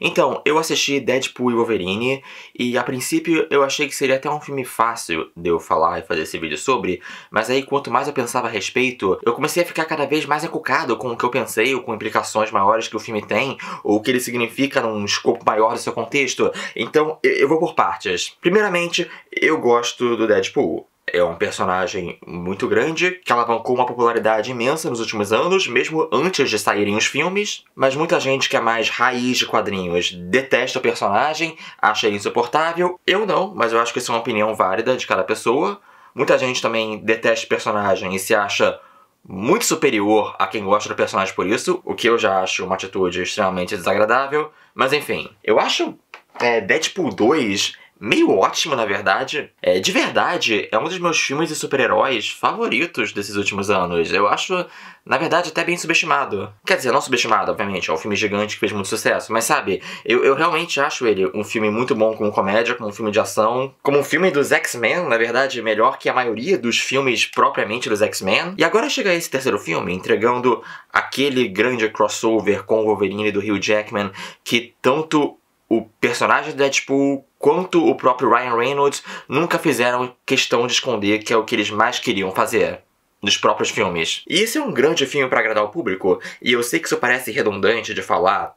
Então, eu assisti Deadpool e Wolverine e a princípio eu achei que seria até um filme fácil de eu falar e fazer esse vídeo sobre, mas aí quanto mais eu pensava a respeito, eu comecei a ficar cada vez mais encucado com o que eu pensei ou com implicações maiores que o filme tem ou o que ele significa num escopo maior do seu contexto. Então, eu vou por partes. Primeiramente, eu gosto do Deadpool é um personagem muito grande, que alavancou uma popularidade imensa nos últimos anos, mesmo antes de saírem os filmes, mas muita gente que é mais raiz de quadrinhos detesta o personagem, acha ele insuportável. Eu não, mas eu acho que isso é uma opinião válida de cada pessoa. Muita gente também detesta o personagem e se acha muito superior a quem gosta do personagem por isso, o que eu já acho uma atitude extremamente desagradável. Mas enfim, eu acho é, Deadpool 2 meio ótimo, na verdade. É, de verdade, é um dos meus filmes de super-heróis favoritos desses últimos anos. Eu acho, na verdade, até bem subestimado. Quer dizer, não subestimado, obviamente, é um filme gigante que fez muito sucesso, mas sabe, eu, eu realmente acho ele um filme muito bom como comédia, como um filme de ação, como um filme dos X-Men, na verdade, melhor que a maioria dos filmes propriamente dos X-Men. E agora chega esse terceiro filme, entregando aquele grande crossover com o Wolverine do Hugh Jackman que tanto o personagem do Deadpool quanto o próprio Ryan Reynolds nunca fizeram questão de esconder que é o que eles mais queriam fazer dos próprios filmes. E esse é um grande filme para agradar o público, e eu sei que isso parece redundante de falar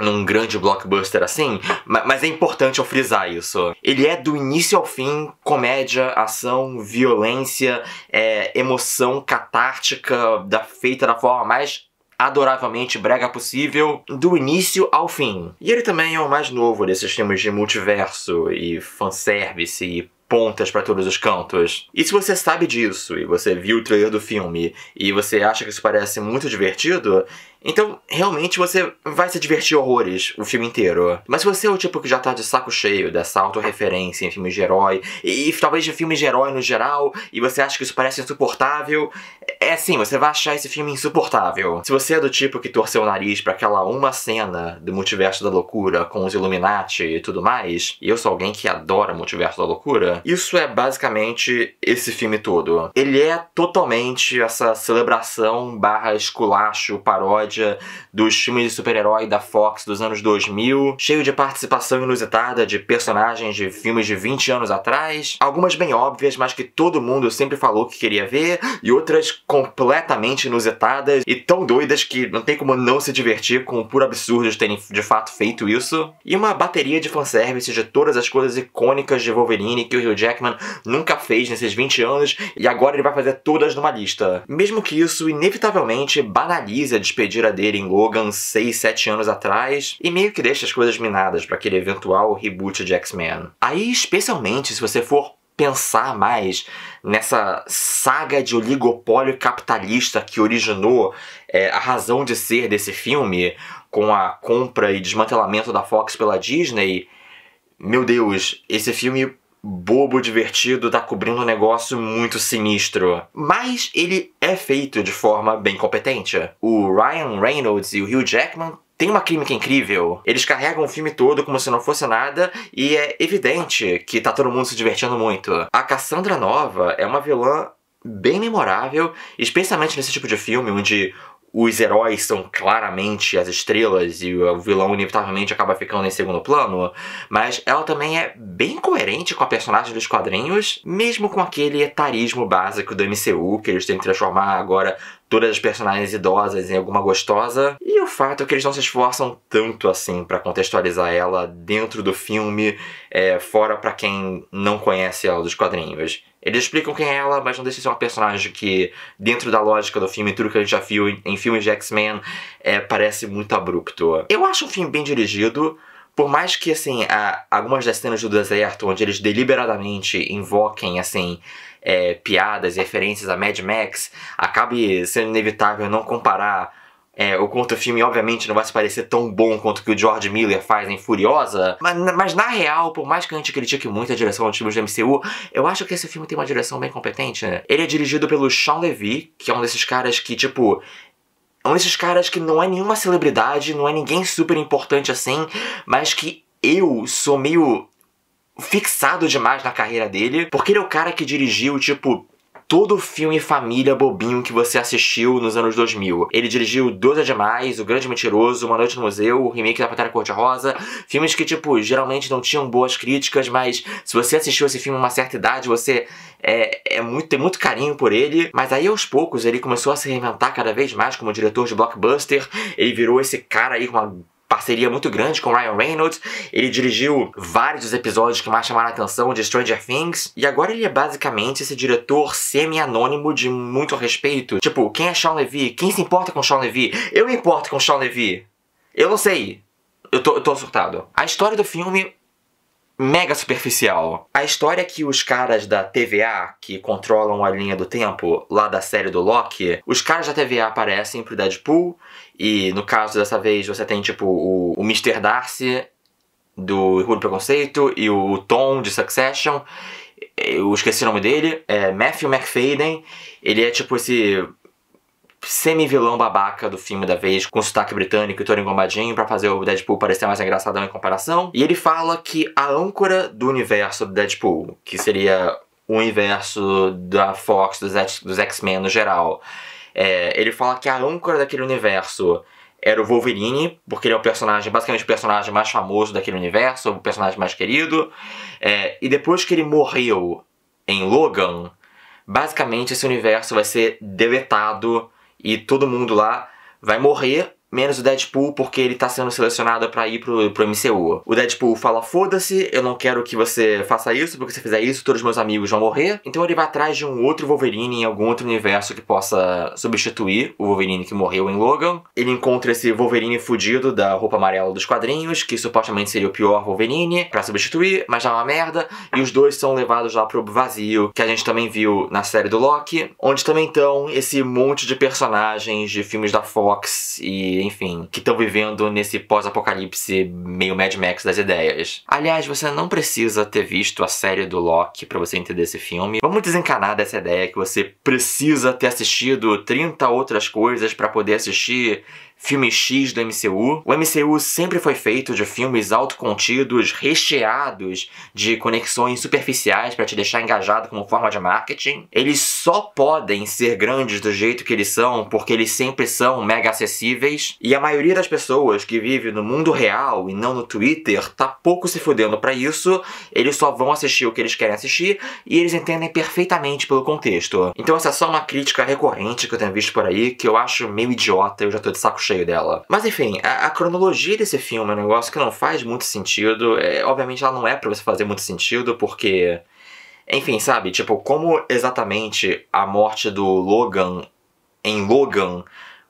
num grande blockbuster assim, mas é importante eu frisar isso. Ele é do início ao fim comédia, ação, violência, é, emoção catártica da feita da forma mais adoravelmente brega possível, do início ao fim. E ele também é o mais novo desses filmes de multiverso e fanservice e pontas para todos os cantos. E se você sabe disso e você viu o trailer do filme e você acha que isso parece muito divertido, então realmente você vai se divertir horrores o filme inteiro. Mas se você é o tipo que já tá de saco cheio dessa autorreferência em filmes de herói e, e talvez de filmes de herói no geral e você acha que isso parece insuportável, é assim, você vai achar esse filme insuportável. Se você é do tipo que torceu o nariz para aquela uma cena do Multiverso da Loucura com os Illuminati e tudo mais, e eu sou alguém que adora Multiverso da Loucura, isso é basicamente esse filme todo. Ele é totalmente essa celebração barra esculacho, paródia dos filmes de super-herói da Fox dos anos 2000, cheio de participação inusitada de personagens de filmes de 20 anos atrás, algumas bem óbvias, mas que todo mundo sempre falou que queria ver, e outras com completamente inusitadas e tão doidas que não tem como não se divertir com o puro absurdo de terem de fato feito isso. E uma bateria de fanservice de todas as coisas icônicas de Wolverine que o Hugh Jackman nunca fez nesses 20 anos e agora ele vai fazer todas numa lista. Mesmo que isso inevitavelmente banalize a despedida dele em Logan 6, 7 anos atrás e meio que deixa as coisas minadas para aquele eventual reboot de X-Men. Aí, especialmente se você for pensar mais nessa saga de oligopólio capitalista que originou é, a razão de ser desse filme, com a compra e desmantelamento da Fox pela Disney, meu Deus, esse filme bobo, divertido, tá cobrindo um negócio muito sinistro. Mas ele é feito de forma bem competente. O Ryan Reynolds e o Hugh Jackman tem uma química incrível. Eles carregam o filme todo como se não fosse nada e é evidente que tá todo mundo se divertindo muito. A Cassandra Nova é uma vilã bem memorável, especialmente nesse tipo de filme onde os heróis são claramente as estrelas e o vilão inevitavelmente acaba ficando em segundo plano, mas ela também é bem coerente com a personagem dos quadrinhos, mesmo com aquele etarismo básico do MCU, que eles têm que transformar agora todas as personagens idosas em alguma gostosa. E o fato é que eles não se esforçam tanto assim para contextualizar ela dentro do filme, é, fora para quem não conhece ela dos quadrinhos. Eles explicam quem é ela, mas não deixa de ser uma personagem que, dentro da lógica do filme, tudo que a gente já viu em, filmes de X-Men, é, parece muito abrupto. Eu acho um filme bem dirigido, por mais que, assim, algumas das cenas do deserto, onde eles deliberadamente invoquem, assim, é, piadas e referências a Mad Max, acabe sendo inevitável não comparar é, o filme obviamente, não vai se parecer tão bom quanto que o George Miller faz em Furiosa, mas, mas na real, por mais que a gente critique muito a direção dos filmes do MCU, eu acho que esse filme tem uma direção bem competente, né? Ele é dirigido pelo Sean Levy, que é um desses caras que, tipo, é um desses caras que não é nenhuma celebridade, não é ninguém super importante assim, mas que eu sou meio fixado demais na carreira dele, porque ele é o cara que dirigiu, tipo, todo filme família bobinho que você assistiu nos anos 2000. Ele dirigiu Doze é Demais, O Grande Mentiroso, Uma Noite no Museu, o remake da Pantera Cor-de-Rosa, filmes que, tipo, geralmente não tinham boas críticas, mas se você assistiu esse filme a uma certa idade, você é, é muito, tem muito carinho por ele. Mas aí, aos poucos, ele começou a se reinventar cada vez mais como diretor de blockbuster. Ele virou esse cara aí com uma parceria muito grande com Ryan Reynolds. Ele dirigiu vários dos episódios que mais chamaram a atenção de Stranger Things. E agora ele é basicamente esse diretor semi-anônimo de muito respeito. Tipo, quem é Sean Levy? Quem se importa com Sean Levy? Eu me importo com Sean Levy. Eu não sei. Eu tô, eu tô surtado. A história do filme mega superficial. A história que os caras da TVA, que controlam a linha do tempo, lá da série do Loki, os caras da TVA aparecem pro Deadpool, e no caso dessa vez você tem, tipo, o, o Mr. Darcy do do Preconceito e o Tom de Succession, eu esqueci o nome dele, é Matthew McFadden, ele é tipo esse semi-vilão babaca do filme da vez, com sotaque britânico e todo engomadinho pra fazer o Deadpool parecer mais engraçadão em comparação. E ele fala que a âncora do universo do Deadpool, que seria o universo da Fox, dos X-Men no geral, é, ele fala que a âncora daquele universo era o Wolverine, porque ele é o personagem, basicamente o personagem mais famoso daquele universo, o personagem mais querido. É, e depois que ele morreu em Logan, basicamente esse universo vai ser deletado e todo mundo lá vai morrer menos o Deadpool porque ele tá sendo selecionado para ir pro, pro MCU. O Deadpool fala: foda-se, eu não quero que você faça isso, porque se fizer isso, todos os meus amigos vão morrer. Então ele vai atrás de um outro Wolverine em algum outro universo que possa substituir o Wolverine que morreu em Logan. Ele encontra esse Wolverine fudido da roupa amarela dos quadrinhos, que supostamente seria o pior Wolverine, para substituir, mas já é uma merda. E os dois são levados lá pro vazio, que a gente também viu na série do Loki, onde também estão esse monte de personagens de filmes da Fox e enfim, que estão vivendo nesse pós-apocalipse meio Mad Max das ideias. Aliás, você não precisa ter visto a série do Loki para você entender esse filme. Vamos desencanar dessa ideia que você precisa ter assistido 30 outras coisas para poder assistir filme X do MCU. O MCU sempre foi feito de filmes autocontidos, recheados de conexões superficiais para te deixar engajado como forma de marketing. Eles só podem ser grandes do jeito que eles são porque eles sempre são mega acessíveis. E a maioria das pessoas que vive no mundo real e não no Twitter tá pouco se fudendo para isso. Eles só vão assistir o que eles querem assistir e eles entendem perfeitamente pelo contexto. Então essa é só uma crítica recorrente que eu tenho visto por aí que eu acho meio idiota, eu já tô de saco cheio dela. Mas enfim, a, a, cronologia desse filme é um negócio que não faz muito sentido. É, obviamente ela não é pra você fazer muito sentido, porque. Enfim, sabe? Tipo, como exatamente a morte do Logan em Logan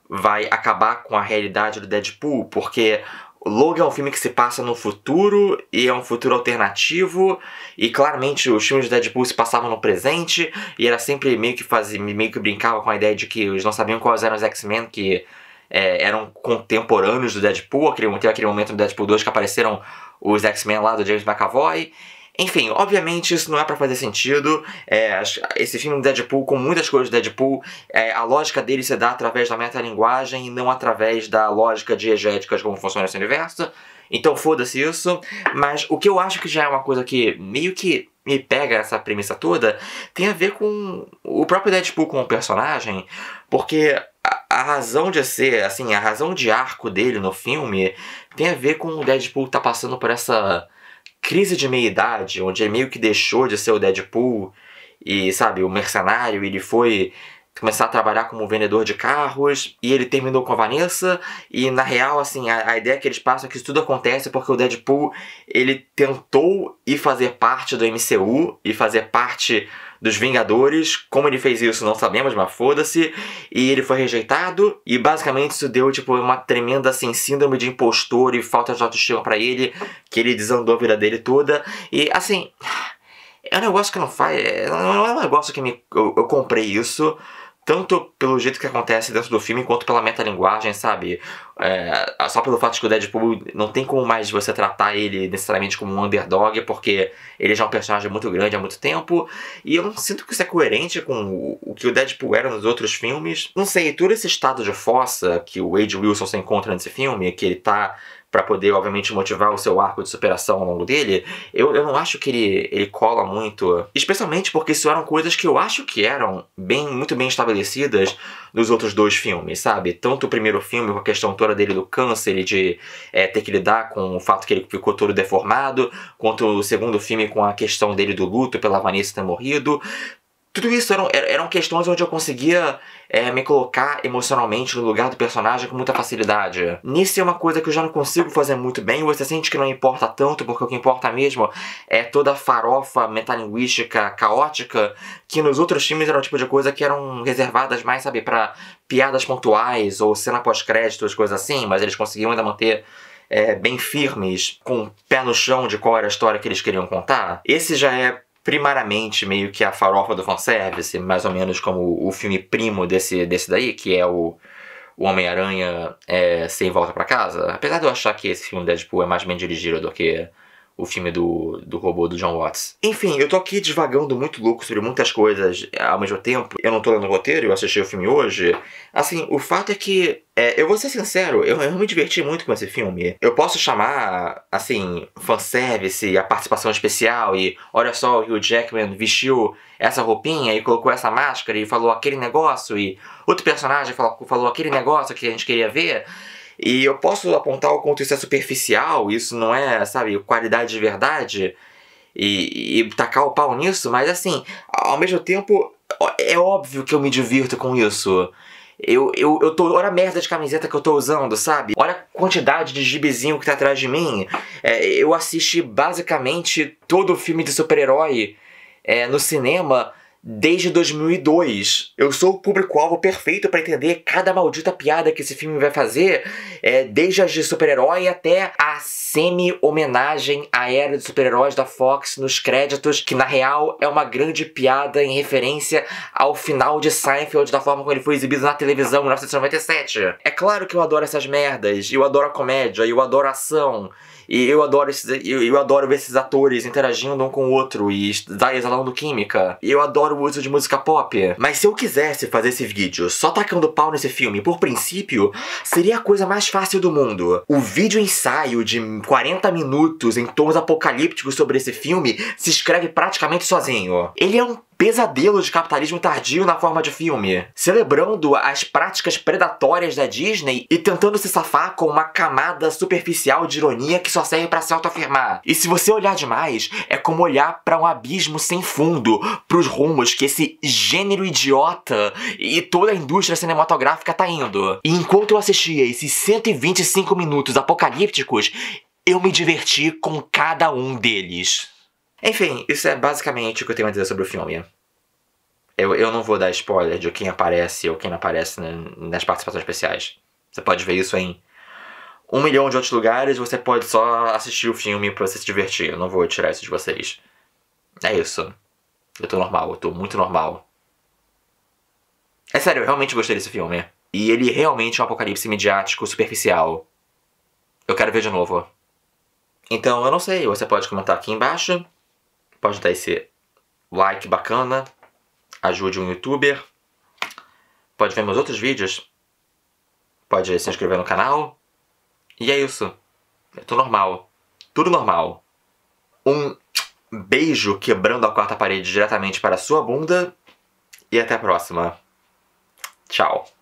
vai acabar com a realidade do Deadpool? Porque Logan é um filme que se passa no futuro e é um futuro alternativo e claramente os filmes de Deadpool se passavam no presente e era sempre meio que fazia, meio que brincava com a ideia de que eles não sabiam quais eram os X-Men que é, eram contemporâneos do Deadpool, aquele, teve aquele momento no Deadpool 2 que apareceram os X-Men lá do James McAvoy. Enfim, obviamente isso não é para fazer sentido. É, esse filme do Deadpool, com muitas coisas do Deadpool, é, a lógica dele se dá através da metalinguagem e não através da lógica diegética de como funciona esse universo. Então foda-se isso. Mas o que eu acho que já é uma coisa que meio que me pega essa premissa toda tem a ver com o próprio Deadpool como personagem, porque a, razão de ser, assim, a razão de arco dele no filme tem a ver com o Deadpool tá passando por essa crise de meia-idade, onde ele meio que deixou de ser o Deadpool e, sabe, o mercenário, ele foi começar a trabalhar como vendedor de carros e ele terminou com a Vanessa e na real assim a, a, ideia que eles passam é que isso tudo acontece porque o Deadpool ele tentou ir fazer parte do MCU e fazer parte dos Vingadores. Como ele fez isso, não sabemos, mas foda-se. E ele foi rejeitado. E basicamente isso deu, tipo, uma tremenda, assim, síndrome de impostor e falta de autoestima para ele. Que ele desandou a vida dele toda. E, assim... É um negócio que não faz. É, não é um negócio que me, eu, eu comprei isso tanto pelo jeito que acontece dentro do filme, quanto pela metalinguagem, sabe? É, só pelo fato de que o Deadpool não tem como mais você tratar ele necessariamente como um underdog, porque ele já é um personagem muito grande há muito tempo, e eu não sinto que isso é coerente com o, o que o Deadpool era nos outros filmes. Não sei, todo esse estado de fossa que o Wade Wilson se encontra nesse filme, que ele tá para poder, obviamente, motivar o seu arco de superação ao longo dele, eu, eu não acho que ele, ele cola muito. Especialmente porque isso eram coisas que eu acho que eram bem, muito bem estabelecidas nos outros dois filmes, sabe? Tanto o primeiro filme, com a questão toda dele do câncer e de é, ter que lidar com o fato que ele ficou todo deformado, quanto o segundo filme com a questão dele do luto pela Vanessa ter morrido tudo isso eram, eram questões onde eu conseguia é, me colocar emocionalmente no lugar do personagem com muita facilidade. Nisso é uma coisa que eu já não consigo fazer muito bem, você sente que não importa tanto, porque o que importa mesmo é toda a farofa metalinguística caótica, que nos outros filmes era o tipo de coisa que eram reservadas mais, sabe, para piadas pontuais ou cena pós-créditos, coisas assim, mas eles conseguiam ainda manter é, bem firmes, com o pé no chão de qual era a história que eles queriam contar. Esse já é primariamente meio que a farofa do fanservice, mais ou menos como o filme primo desse, desse daí, que é o, o Homem-Aranha é, Sem Volta para Casa. Apesar de eu achar que esse filme Deadpool é mais bem dirigido do que o filme do, do robô do John Watts. Enfim, eu tô aqui divagando muito louco sobre muitas coisas ao mesmo tempo. Eu não tô lendo o roteiro, eu assisti o filme hoje. Assim, o fato é que. É, eu vou ser sincero, eu, eu me diverti muito com esse filme. Eu posso chamar, assim, fanservice, a participação especial e olha só, o Hugh Jackman vestiu essa roupinha e colocou essa máscara e falou aquele negócio e outro personagem falou, falou aquele negócio que a gente queria ver. E eu posso apontar o quanto isso é superficial, isso não é, sabe, qualidade de verdade, e, e tacar o pau nisso, mas assim, ao mesmo tempo, é óbvio que eu me divirto com isso. Eu, eu, eu tô. Olha a merda de camiseta que eu tô usando, sabe? Olha a quantidade de gibizinho que tá atrás de mim. É, eu assisti basicamente todo o filme de super-herói é, no cinema desde 2002. Eu sou o público-alvo perfeito para entender cada maldita piada que esse filme vai fazer, é, desde as de super-herói até a semi-homenagem à era de super-heróis da Fox nos créditos, que na real é uma grande piada em referência ao final de Seinfeld, da forma como ele foi exibido na televisão em 1997. É claro que eu adoro essas merdas, eu adoro a comédia, eu adoro a ação, e eu adoro esses, eu, eu adoro ver esses atores interagindo um com o outro e exalando química. Eu adoro o uso de música pop. Mas se eu quisesse fazer esse vídeo só tacando pau nesse filme, por princípio, seria a coisa mais fácil do mundo. O vídeo ensaio de 40 minutos em tons apocalípticos sobre esse filme se escreve praticamente sozinho. Ele é um pesadelo de capitalismo tardio na forma de filme, celebrando as práticas predatórias da Disney e tentando se safar com uma camada superficial de ironia que só serve para se autoafirmar. E se você olhar demais, é como olhar para um abismo sem fundo, pros rumos que esse gênero idiota e toda a indústria cinematográfica tá indo. E enquanto eu assistia esses 125 minutos apocalípticos, eu me diverti com cada um deles. Enfim, isso é basicamente o que eu tenho a dizer sobre o filme. Eu, eu não vou dar spoiler de quem aparece ou quem não aparece nas participações especiais. Você pode ver isso em um milhão de outros lugares, você pode só assistir o filme pra você se divertir. Eu não vou tirar isso de vocês. É isso. Eu tô normal, eu tô muito normal. É sério, eu realmente gostei desse filme. E ele realmente é um apocalipse midiático superficial. Eu quero ver de novo. Então, eu não sei, você pode comentar aqui embaixo. Pode dar esse like bacana, ajude um youtuber, pode ver meus outros vídeos, pode se inscrever no canal. E é isso. É tudo normal. Tudo normal. Um beijo quebrando a quarta parede diretamente para a sua bunda e até a próxima. Tchau.